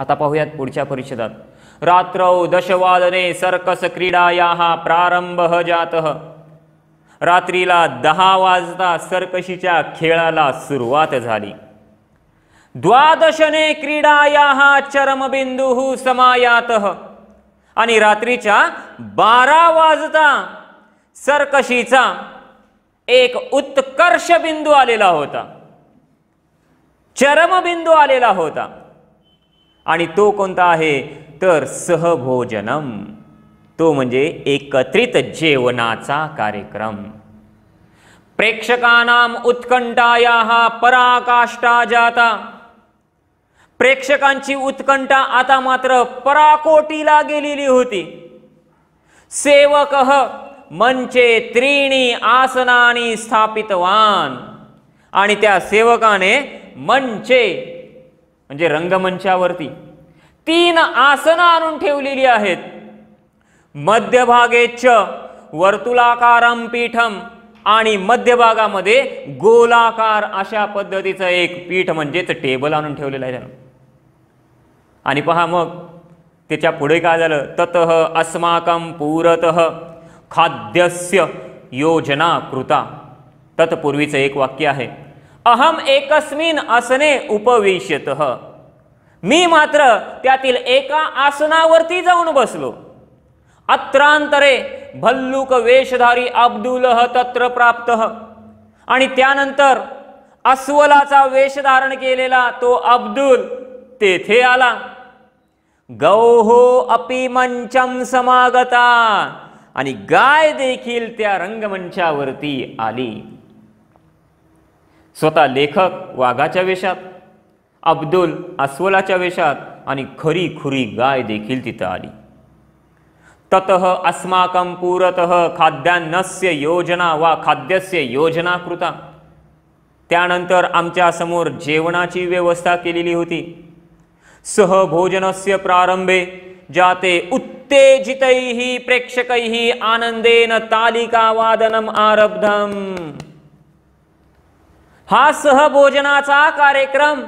आता पाहूयात पुढच्या परिषदात रात्रौ दशवादने सर्कस हा प्रारंभ जात रात्रीला दहा वाजता सर्कशीच्या खेळाला सुरुवात झाली द्वादशने हा चरमबिंदू समायात आणि रात्रीच्या बारा वाजता सर्कशीचा एक उत्कर्ष बिंदू आलेला होता चरमबिंदू आलेला होता आणि तो कोणता आहे तर सहभोजनम तो म्हणजे एकत्रित जेवणाचा कार्यक्रम प्रेक्षकानाम उत्कंठाया पराकाष्ठा जाता प्रेक्षकांची उत्कंठा आता मात्र पराकोटीला गेलेली होती सेवक मंचे त्रिणी आसनानी स्थापितवान आणि त्या सेवकाने मंचे म्हणजे रंगमंचावरती तीन आसनं आणून ठेवलेली आहेत मध्यभागेच वर्तुलाकारम पीठम आणि मध्यभागामध्ये गोलाकार अशा पद्धतीचं एक पीठ म्हणजेच टेबल आणून ठेवलेलं आहे त्यानं आणि पहा मग त्याच्या पुढे काय झालं तत अस्माकं पूरत खाद्यस्य योजना कृता तत्पूर्वीचं एक वाक्य आहे अहम एकस्मिन आसने उपवेशत मी मात्र त्यातील एका आसनावरती जाऊन बसलो अत्रांतरे भल्लूक वेशधारी अब्दुल तत्र प्राप्त आणि त्यानंतर अस्वलाचा वेश धारण केलेला तो अब्दुल तेथे आला गौहो अपि मंचम समागता आणि गाय देखील त्या रंगमंचावरती आली स्वतः लेखक वाघाच्या वेशात अब्दुल अस्वलाच्या वेशात आणि खरी खुरी गाय देखील तिथं आली तत अस्माकं पूरत खाद्यान्नस्य योजना वा खाद्यस्य योजना कृता त्यानंतर आमच्यासमोर जेवणाची व्यवस्था केलेली होती सहभोजनस्य प्रारंभे जाते उत्तेजितैः प्रेक्षकैः आनंदेन तालिकावादनम आरब्धम हा सहभोजनाचा कार्यक्रम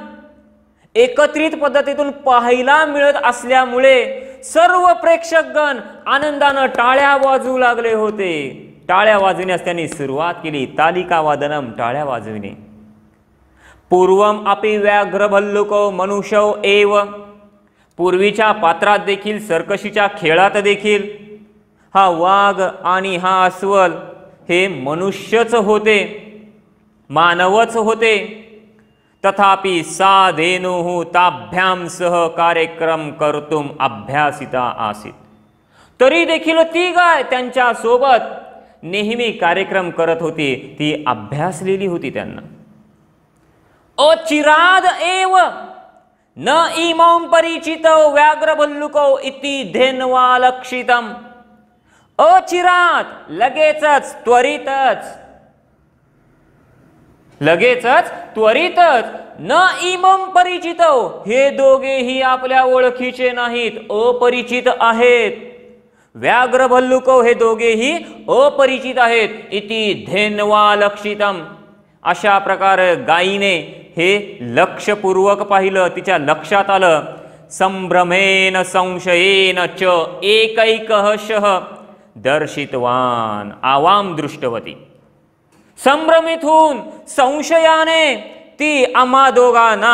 एकत्रित पद्धतीतून पाहायला मिळत असल्यामुळे सर्व प्रेक्षकगण आनंदानं टाळ्या वाजू लागले होते टाळ्या वाजविण्यास त्यांनी सुरुवात केली तालिका वादनम टाळ्या वाजविणे पूर्वम अपि भल्लुको मनुष्यव एव पूर्वीच्या पात्रात देखील सर्कशीच्या खेळात देखील हा वाघ आणि हा अस्वल हे मनुष्यच होते मानवच होते तथापि सा धेनुः ताभ्याम सह कार्यक्रम करतुम अभ्यासिता आसित तरी देखील ती गाय त्यांच्या सोबत नेहमी कार्यक्रम करत होती ती अभ्यासलेली होती त्यांना अचिराद एव न इमौं परिचित व्याघ्रभल्लुको इति अचिराद लगेचच त्वरितच लगेचच त्वरितच न इमम परिचित हे दोघेही आपल्या ओळखीचे नाहीत अपरिचित आहेत व्याघ्र भल्लुक हे दोघेही अपरिचित आहेत इति धेनवा लक्षितम अशा प्रकारे गायीने हे लक्षपूर्वक पाहिलं तिच्या लक्षात आलं संभ्रमेन संशयेन च एकैक शह दर्शितवान आवाम दृष्टवती संभ्रमित होऊन संशयाने ती आम्हा दोघांना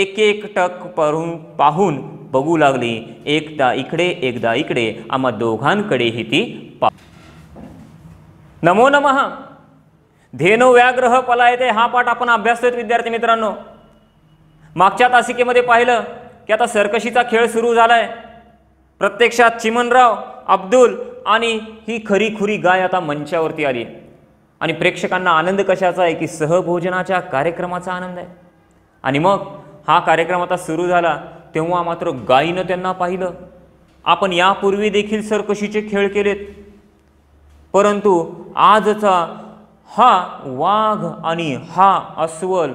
एक टक परून पाहून बघू लागली एकदा इकडे एकदा इकडे आम्हा दोघांकडेही ती पा नमो नमः धेनो व्याग्रह पला येते हा पाठ आपण अभ्यासतोय विद्यार्थी मित्रांनो मागच्या तासिकेमध्ये पाहिलं की आता सरकशीचा खेळ सुरू झालाय प्रत्यक्षात चिमनराव अब्दुल आणि ही खरीखुरी गाय आता मंचावरती आली आणि प्रेक्षकांना आनंद कशाचा आहे की सहभोजनाच्या कार्यक्रमाचा आनंद आहे आणि मग हा कार्यक्रम आता सुरू झाला तेव्हा मात्र गायीनं त्यांना पाहिलं आपण यापूर्वी देखील सरकशीचे खेळ केलेत परंतु आजचा हा वाघ आणि हा अस्वल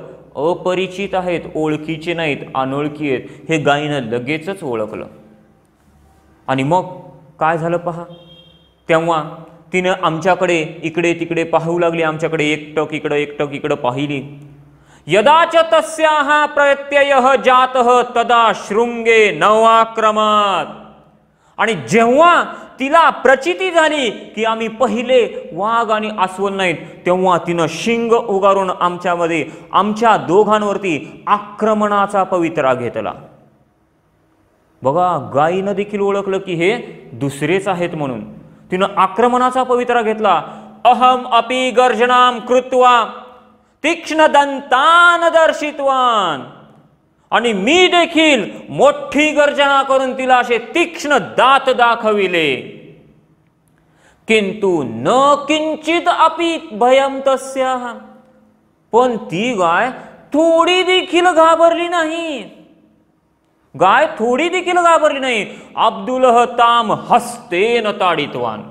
अपरिचित आहेत ओळखीचे नाहीत अनोळखी आहेत हे गाईनं लगेचच ओळखलं आणि मग काय झालं पहा तेव्हा तिनं आमच्याकडे इकडे तिकडे पाहू लागली आमच्याकडे एकटक इकडं एकटक इकडं पाहिली यदाच तस्याः प्रत्यय जात तदा शृंगे नवाक्रमात आणि जेव्हा तिला प्रचिती झाली की आम्ही पहिले वाघ आणि आसवल नाहीत तेव्हा तिनं शिंग उगारून आमच्यामध्ये आमच्या दोघांवरती आक्रमणाचा पवित्रा घेतला बघा गाईनं देखील ओळखलं की हे दुसरेच आहेत म्हणून तिनं आक्रमणाचा पवित्रा घेतला अहम अपि गर्जनाम कृत्वा तीक्ष्ण दंतान दर्शितवान आणि मी देखील मोठी गर्जना करून तिला असे तीक्ष्ण दात दाखविले किंतु न किंचित अपि भयम तस्या पण ती गाय थोडी देखील घाबरली नाही गाय थोडी देखील घाबरली नाही अब्दुलह ताम हस्तेन ताडितवान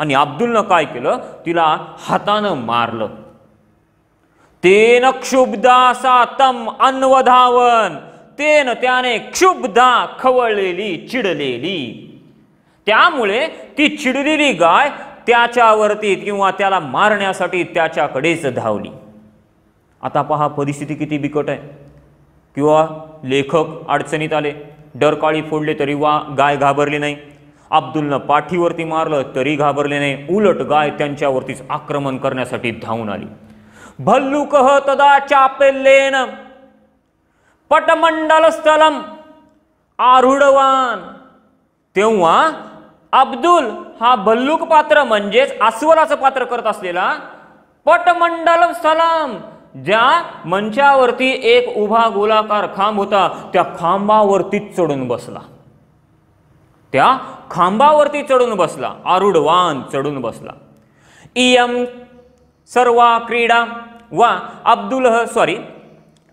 आणि अब्दुलनं काय केलं तिला हातानं मारलं तेन क्षुब्धा तम अन्वधावन तेन त्याने क्षुब्धा खवळलेली चिडलेली त्यामुळे ती चिडलेली गाय त्याच्यावरती किंवा त्याला मारण्यासाठी त्याच्याकडेच धावली आता पहा परिस्थिती किती बिकट आहे किंवा लेखक अडचणीत आले डरकाळी फोडले तरी वा गाय घाबरली नाही अब्दुलनं पाठीवरती मारलं तरी घाबरले नाही उलट गाय त्यांच्यावरतीच आक्रमण करण्यासाठी धावून आली भल्लुकह तदा पटमंडल स्थलम आरुढवान तेव्हा अब्दुल हा भल्लूक पात्र म्हणजेच अस्वलाचं पात्र करत असलेला पटमंडल स्थलम ज्या मंचावरती एक उभा गोलाकार खांब होता त्या खांबावरती चढून बसला त्या खांबावरती चढून बसला आरुढवान चढून बसला इयम सर्वा क्रीडा वा अब्दुल सॉरी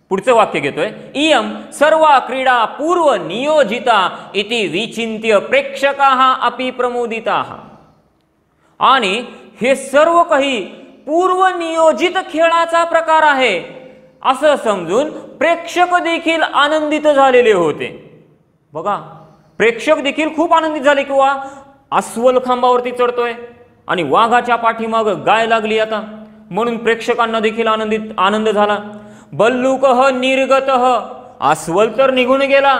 पुढचं वाक्य घेतोय इयम सर्व क्रीडा पूर्व नियोजिता इति विचिंत्य प्रेक्षका अपि प्रमोदिता आणि हे सर्व काही पूर्वनियोजित खेळाचा प्रकार आहे असं समजून प्रेक्षक देखील आनंदित झालेले होते बघा प्रेक्षक देखील खूप आनंदित झाले किंवा अस्वल खांबावरती चढतोय आणि वाघाच्या पाठीमाग गाय लागली आता म्हणून प्रेक्षकांना देखील आनंदित आनंद झाला बल्लूक निर्गत अस्वल तर निघून गेला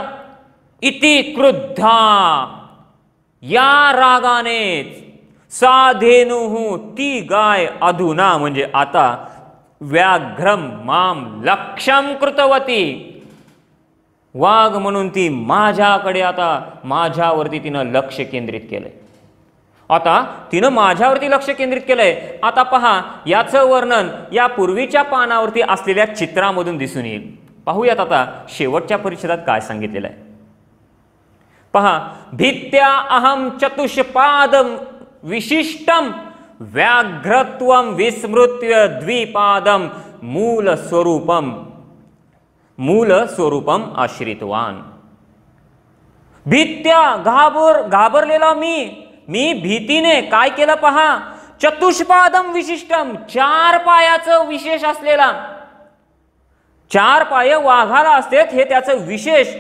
इति क्रुद्धा या रागानेच साधेनुहू ती गाय अधुना म्हणजे आता व्याघ्रम माम लक्षम कृतवती वाघ म्हणून ती माझ्याकडे आता माझ्यावरती तिनं लक्ष केंद्रित केलंय आता तिनं माझ्यावरती लक्ष केंद्रित केलंय आता पहा याचं वर्णन या पूर्वीच्या पानावरती असलेल्या चित्रामधून दिसून येईल पाहूयात आता शेवटच्या परिषदात काय सांगितलेलं आहे पहा भित्या अहम चतुष्पादम विशिष्टम व्याघ्रत्व विस्मृत्य द्विपादम मूल स्वरूपम मूल स्वरूपम आश्रितवान भीत्या घाबर घाबरलेला मी मी भीतीने काय केलं पहा चतुष्पादम विशिष्टम चार पायाचं विशेष असलेला चार पाय वाघाला असतेत हे त्याचं विशेष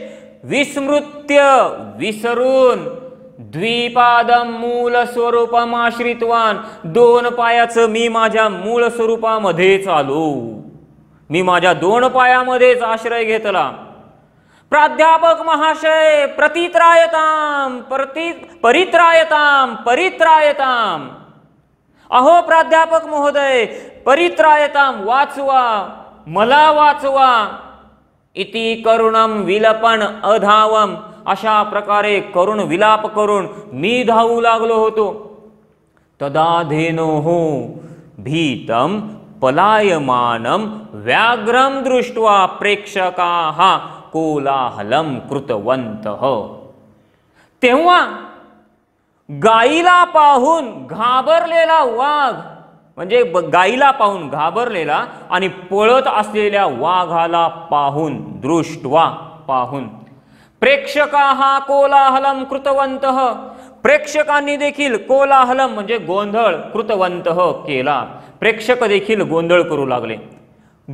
विस्मृत्य विसरून द्विपादम मूल स्वरूपमाश्रितवान दोन पायाचं मी माझ्या मूळ स्वरूपामध्येच आलो मी माझ्या दोन पायामध्येच आश्रय घेतला प्राध्यापक महाशय प्रतित्रायताम प्रति परित्रायताम परित्रायताम अहो प्राध्यापक महोदय परित्रायताम वाचवा मला वाचवा इति करुणम विलपण अधावम अशा प्रकारे करुण विलाप करून मी धावू लागलो होतो तदा हो भीतम पलायमानम व्याघ्रम दृष्ट्वा प्रेक्षका कोलाहलम कृतवंत तेव्हा गाईला पाहून घाबरलेला वाघ म्हणजे गाईला पाहून घाबरलेला आणि पळत असलेल्या वाघाला पाहून दृष्टवा पाहून प्रेक्षका कोलाहलम कृतवंत प्रेक्षकांनी देखील कोलाहलम म्हणजे गोंधळ कृतवंत केला प्रेक्षक देखील गोंधळ करू लागले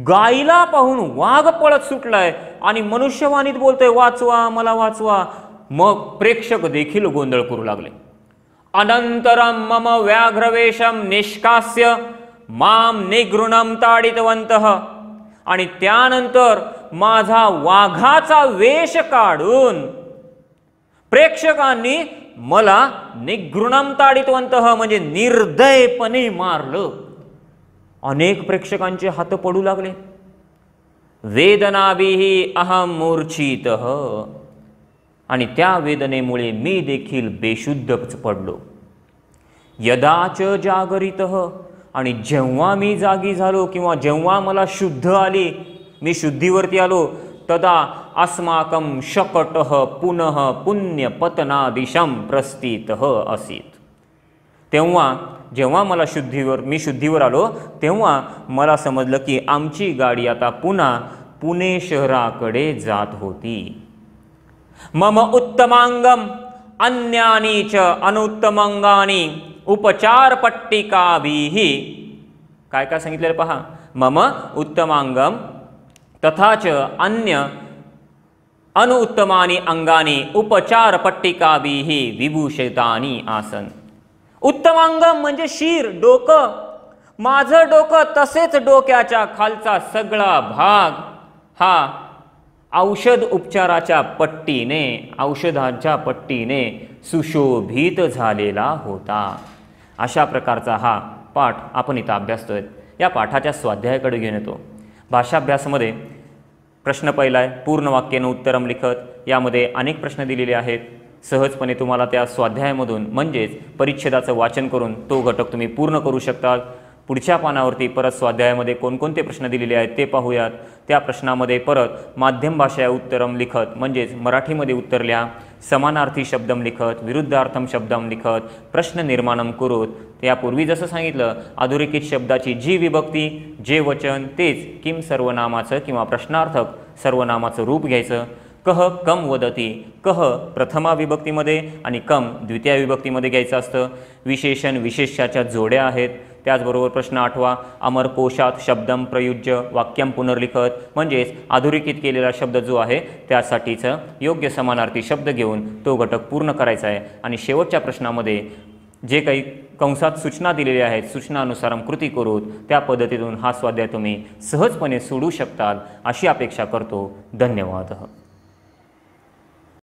गायीला पाहून वाघ पळत सुटलाय आणि मनुष्यवाणीत बोलतोय वाचवा मला वाचवा मग प्रेक्षक देखील गोंधळ करू लागले अनंतरम मम व्याघ्रवेशम निष्कास्य माम निगृणम ताडितवंत आणि त्यानंतर माझा वाघाचा वेश काढून प्रेक्षकांनी मला निघृणम ताडितवंत म्हणजे निर्दयपणे मारलं अनेक प्रेक्षकांचे हात पडू लागले वेदनाविही अहम मूर्छित आणि त्या वेदनेमुळे मी देखील बेशुद्धच पडलो यदाच जागरित आणि जेव्हा मी जागी झालो किंवा जेव्हा मला शुद्ध आली मी शुद्धीवरती आलो तदा अस्माकं शकट पुनः पुण्यपतनादिशम प्रस्थित असीत तेव्हा जेव्हा मला शुद्धीवर मी शुद्धीवर आलो तेव्हा मला समजलं की आमची गाडी आता पुन्हा पुणे शहराकडे जात होती मम उत्तमांगम अन्यानी च अनुत्तमांगानी उपचार काय काय सांगितलेलं पहा मम उत्तमांगम तथा च अन्य अनुत्तमानी अंगानी उपचार पट्टिकाभि विभूषितानी आसन उत्तमांगम म्हणजे शिर डोकं माझं डोकं तसेच डोक्याच्या खालचा सगळा भाग हा औषध उपचाराच्या पट्टीने औषधांच्या पट्टीने सुशोभित झालेला होता अशा प्रकारचा हा पाठ आपण इथं अभ्यासतो आहेत या पाठाच्या स्वाध्यायाकडे घेऊन येतो भाषाभ्यासामध्ये प्रश्न पहिला आहे पूर्ण वाक्यानं उत्तरम लिखत यामध्ये अनेक प्रश्न दिलेले आहेत सहजपणे तुम्हाला त्या स्वाध्यायामधून म्हणजेच परिच्छेदाचं वाचन करून तो घटक तुम्ही पूर्ण करू शकता पुढच्या पानावरती परत स्वाध्यायामध्ये कोणकोणते प्रश्न दिलेले आहेत ते पाहूयात त्या प्रश्नामध्ये परत माध्यम भाषा उत्तरम लिखत म्हणजेच मराठीमध्ये उत्तर लिहा समानार्थी शब्दम लिखत विरुद्धार्थम शब्द लिखत प्रश्न निर्माण करूत यापूर्वी जसं सांगितलं आधुरेखित शब्दाची जी विभक्ती जे वचन तेच किम सर्वनामाचं किंवा प्रश्नार्थक सर्वनामाचं रूप घ्यायचं कह कम वदती कह प्रथमा विभक्तीमध्ये आणि कम द्वितीय विभक्तीमध्ये घ्यायचं असतं विशेषण विशेषाच्या जोड्या आहेत त्याचबरोबर प्रश्न आठवा अमर कोशात शब्दम प्रयुज्य वाक्यम पुनर्लिखत म्हणजेच अधोरेखित केलेला शब्द जो आहे त्यासाठीचं योग्य समानार्थी शब्द घेऊन तो घटक पूर्ण करायचा आहे आणि शेवटच्या प्रश्नामध्ये जे काही कंसात सूचना दिलेल्या आहेत सूचनानुसार कृती करू त्या पद्धतीतून हा स्वाध्याय तुम्ही सहजपणे सोडू शकताल अशी अपेक्षा करतो धन्यवाद